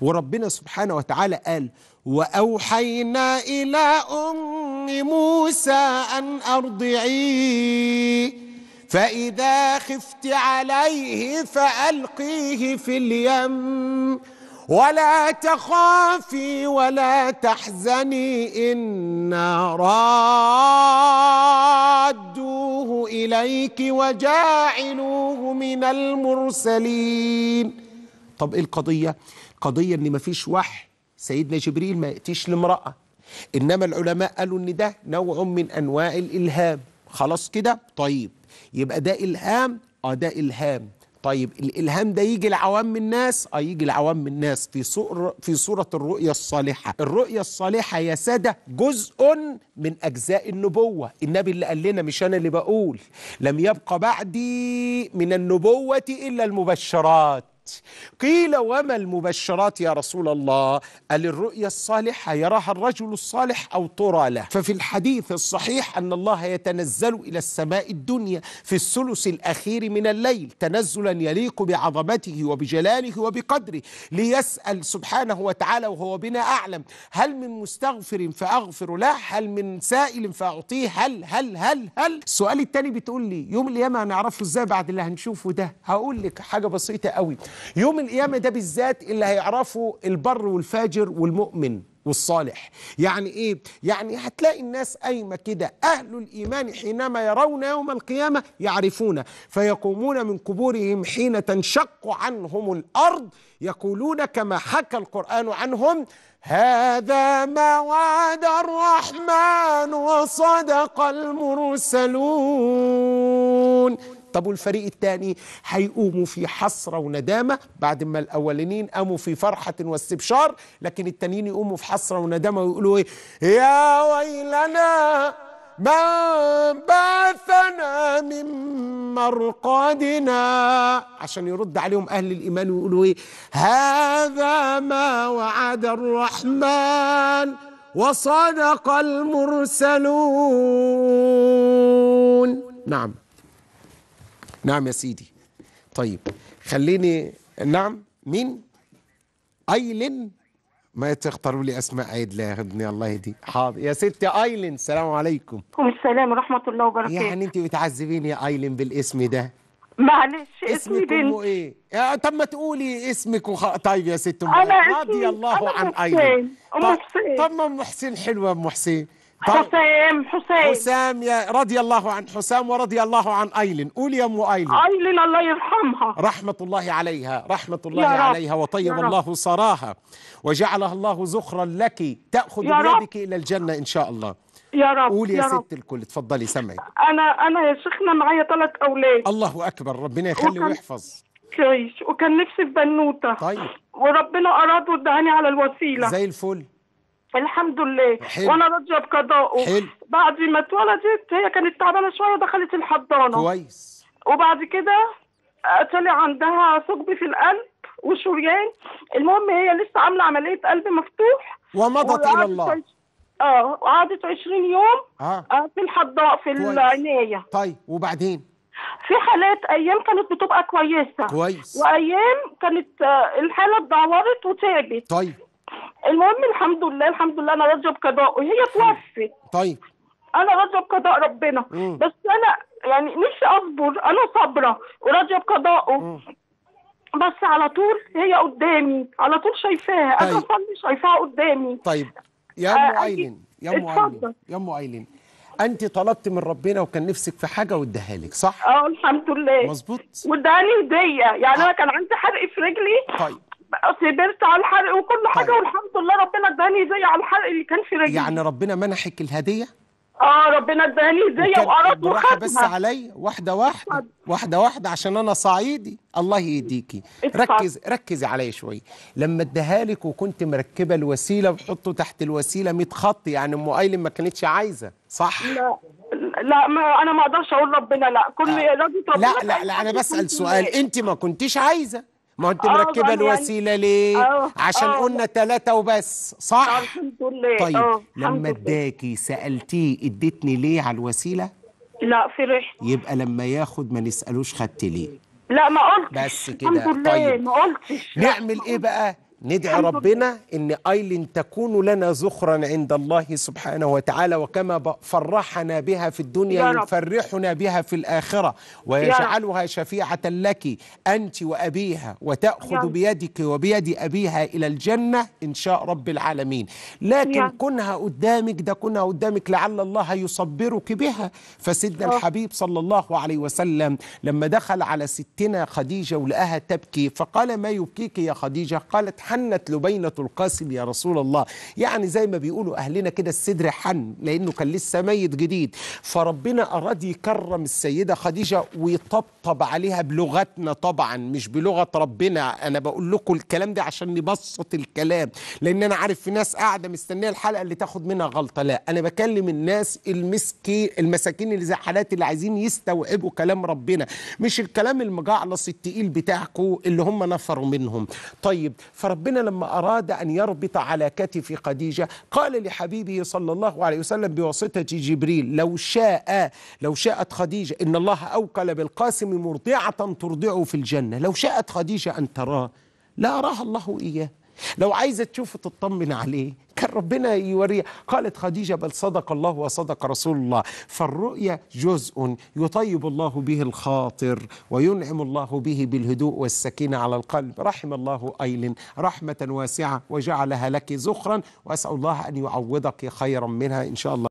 وربنا سبحانه وتعالى قال وأوحينا إلى أم موسى أن أرضعيه فإذا خفت عليه فألقيه في اليم ولا تخافي ولا تحزني إنا رادوه إليك وجاعلوه من المرسلين طب إيه القضية؟ قضية ان مفيش وحي سيدنا جبريل ما يأتيش لامرأة انما العلماء قالوا ان ده نوع من انواع الالهام خلاص كده طيب يبقى ده الهام اه ده الهام طيب الالهام ده يجي لعوام الناس اه يجي لعوام الناس في صور في صوره الرؤيه الصالحه الرؤيه الصالحه يا ساده جزء من اجزاء النبوه النبي اللي قال لنا مش انا اللي بقول لم يبقى بعدي من النبوه الا المبشرات قيل وما المبشرات يا رسول الله قال الرؤيا الصالحة يراها الرجل الصالح أو ترى له ففي الحديث الصحيح أن الله يتنزل إلى السماء الدنيا في الثلث الأخير من الليل تنزلا يليق بعظمته وبجلاله وبقدره ليسأل سبحانه وتعالى وهو بنا أعلم هل من مستغفر فأغفر له هل من سائل فأعطيه هل هل هل هل السؤال التاني بتقول لي يوم القيامة هنعرفه إزاي بعد اللي هنشوفه ده هقول لك حاجة بسيطة قوي يوم القيامة ده بالذات اللي هيعرفوا البر والفاجر والمؤمن والصالح يعني ايه يعني هتلاقي الناس قايمه كده اهل الايمان حينما يرون يوم القيامه يعرفون فيقومون من قبورهم حين تنشق عنهم الارض يقولون كما حكى القران عنهم هذا ما وعد الرحمن وصدق المرسلون طب والفريق الثاني هيقوموا في حسرة وندامة بعد ما الأولانيين قاموا في فرحة واستبشار لكن التانيين يقوموا في حسرة وندامة ويقولوا إيه يا ويلنا من بعثنا من مرقدنا عشان يرد عليهم أهل الإيمان ويقولوا إيه هذا ما وعد الرحمن وصدق المرسلون نعم نعم يا سيدي طيب خليني نعم مين ايلين ما تختاروا لي اسماء لا يا ابني الله يهديك حاضر يا ستي ايلين السلام عليكم السلام ورحمه الله وبركاته يعني انت بتعذبيني يا ايلين بالاسم ده معلش اسمي بنت ايه؟ آه، طب ما تقولي اسمك وخ... طيب يا ست ام رضي الله عن ايلين أم حسين. طب ما ام حسين حلوه ام حسين حسام حسام حسام يا رضي الله عن حسام ورضي الله عن ايلين قول يا ام ايلين ايلين الله يرحمها رحمه الله عليها رحمه الله عليها وطيب الله صراها وجعلها الله زخرا لك تاخذ بيدك الى الجنه ان شاء الله يا رب قولي يا, يا ست الكل اتفضلي سمعي انا انا يا شيخنا معايا ثلاث اولاد الله اكبر ربنا يخلي وكان... ويحفظ كويس وكان نفسي في بنوته طيب وربنا اراد ودعاني على الوسيله زي الفل الحمد لله حلو. وانا راضيه بقضاء حلو. بعد ما اتولدت هي كانت تعبانه شويه ودخلت الحضانه كويس وبعد كده آه، طلع عندها ثقب في القلب وشريان المهم هي لسه عامله عمليه قلب مفتوح ومضت الى الله اه وقعدت 20 يوم آه. آه. في الحضانه في العنايه طيب وبعدين في حالات ايام كانت بتبقى كويسه كويس وايام كانت آه، الحاله اتدهورت وتعبت طيب المهم الحمد لله الحمد لله انا راضيه بقضاء هي توفي طيب انا راضيه بقضاء ربنا مم. بس انا يعني نفسي اصبر انا صابره وراضيه بقضائه بس على طول هي قدامي على طول شايفاها طيب. انا اصلي شايفاها قدامي طيب يا ام آه ايلين يا ام ايلين يا ام ايلين انت طلبت من ربنا وكان نفسك في حاجه واداها لك صح اه الحمد لله مظبوط واداني هديه يعني آه. انا كان عندي حرق في رجلي طيب صبرت على الحرق وكل حاجه طيب. والحمد لله ربنا اداني زي على الحرق اللي كان في رجلي يعني ربنا منحك الهديه اه ربنا اداني زي وقرات وخدها بس علي واحده واحده واحده واحده عشان انا صعيدي الله يهديكي ركز ركزي عليا شويه لما اداها لك وكنت مركبه الوسيله وحطه تحت الوسيله 100 خط يعني ام ايلين ما كانتش عايزه صح لا لا ما انا ما اقدرش اقول ربنا لا كل آه. ربنا لا لا لا انا بسال سؤال انت ما كنتيش عايزه ما انت آه، مركبه يعني الوسيله ليه آه، آه. عشان قلنا ثلاثه وبس صح الحمد لله طيب لما اداكي سالتيه اديتني ليه على الوسيله لا فرحت يبقى لما ياخد ما نسالوش خدت ليه لا ما قلتش بس كده طيب ما قلتش نعمل ايه بقى ندعي ربنا ان ايلين تكون لنا ذخرا عند الله سبحانه وتعالى وكما فرحنا بها في الدنيا يفرحنا بها في الاخره ويجعلها شفيعه لك انت وابيها وتاخذ بيدك وبيد ابيها الى الجنه ان شاء رب العالمين لكن كنها قدامك ده كنها قدامك لعل الله يصبرك بها فسيدنا الحبيب صلى الله عليه وسلم لما دخل على ستنا خديجه ولقاها تبكي فقال ما يبكيك يا خديجه قالت حنت لبينة القاسم يا رسول الله يعني زي ما بيقولوا أهلنا كده الصدر حن لأنه كان لسه ميت جديد فربنا أراد يكرم السيدة خديجة ويطبطب عليها بلغتنا طبعا مش بلغة ربنا أنا بقول لكم الكلام ده عشان نبسط الكلام لأن أنا عارف في ناس قاعدة مستنية الحلقة اللي تاخد منها غلطة لا أنا بكلم الناس المسكي المساكين اللي زي حالاتي اللي عايزين يستوعبوا كلام ربنا مش الكلام المجعلص التقيل بتاعكم اللي هم نفروا منهم طيب فربنا ربنا لما أراد أن يربط على كتف خديجة قال لحبيبه صلى الله عليه وسلم بواسطة جبريل لو شاء لو شاءت خديجة إن الله أوكل بالقاسم مرضعة ترضعه في الجنة لو شاءت خديجة أن تراه لا أراها الله إياه لو عايزة تشوفه تطمن عليه كان ربنا يوريها قالت خديجة بل صدق الله وصدق رسول الله فالرؤية جزء يطيب الله به الخاطر وينعم الله به بالهدوء والسكينة على القلب رحم الله أيل رحمة واسعة وجعلها لك زخرا وأسأل الله أن يعوضك خيرا منها إن شاء الله